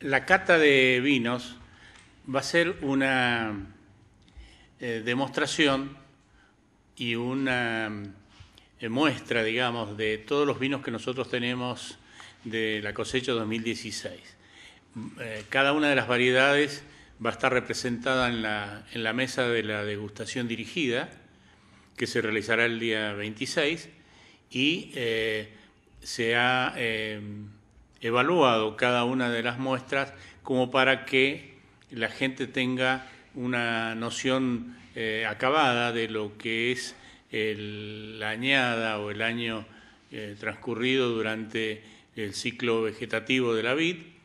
la cata de vinos va a ser una eh, demostración y una eh, muestra, digamos, de todos los vinos que nosotros tenemos de la cosecha 2016. Eh, cada una de las variedades va a estar representada en la mesa de la degustación dirigida, que se realizará el día 26, y se ha evaluado cada una de las muestras como para que la gente tenga una noción eh, acabada de lo que es el, la añada o el año eh, transcurrido durante el ciclo vegetativo de la vid